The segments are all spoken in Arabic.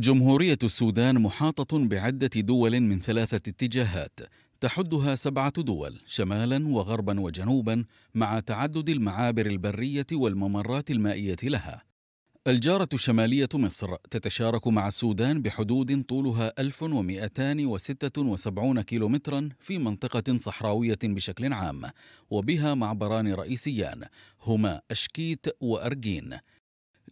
جمهورية السودان محاطة بعدة دول من ثلاثة اتجاهات تحدها سبعة دول شمالا وغربا وجنوبا مع تعدد المعابر البرية والممرات المائية لها. الجارة الشمالية مصر تتشارك مع السودان بحدود طولها 1276 كيلومترا في منطقة صحراوية بشكل عام وبها معبران رئيسيان هما أشكيت وأرجين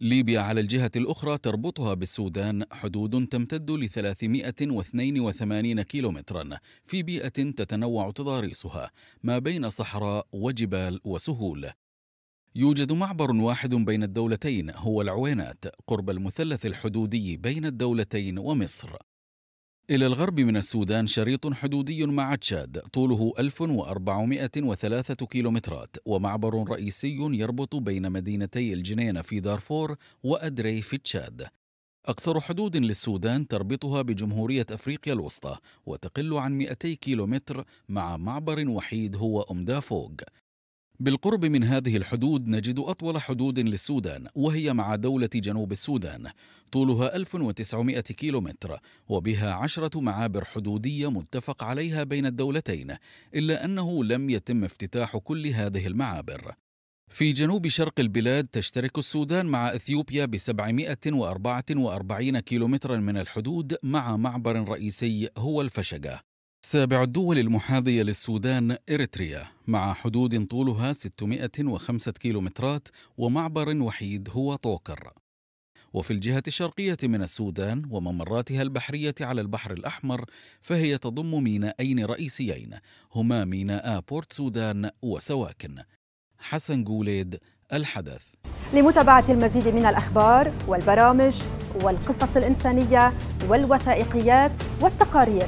ليبيا على الجهة الأخرى تربطها بالسودان حدود تمتد ل 382 كيلومترا في بيئة تتنوع تضاريسها ما بين صحراء وجبال وسهول يوجد معبر واحد بين الدولتين هو العوينات قرب المثلث الحدودي بين الدولتين ومصر إلى الغرب من السودان شريط حدودي مع تشاد طوله 1403 كيلومترات ومعبر رئيسي يربط بين مدينتي الجنينة في دارفور وأدري في تشاد أقصر حدود للسودان تربطها بجمهورية أفريقيا الوسطى وتقل عن 200 كيلومتر مع معبر وحيد هو أمدافوغ بالقرب من هذه الحدود نجد أطول حدود للسودان وهي مع دولة جنوب السودان طولها 1900 كيلومتر وبها عشرة معابر حدودية متفق عليها بين الدولتين إلا أنه لم يتم افتتاح كل هذه المعابر في جنوب شرق البلاد تشترك السودان مع اثيوبيا ب 744 كيلومترا من الحدود مع معبر رئيسي هو الفشقة سابع الدول المحاذية للسودان إريتريا مع حدود طولها 605 كيلومترات ومعبر وحيد هو طوكر وفي الجهة الشرقية من السودان وممراتها البحرية على البحر الأحمر فهي تضم مينائين رئيسيين هما ميناء بورت سودان وسواكن حسن جوليد الحدث لمتابعة المزيد من الأخبار والبرامج والقصص الإنسانية والوثائقيات والتقارير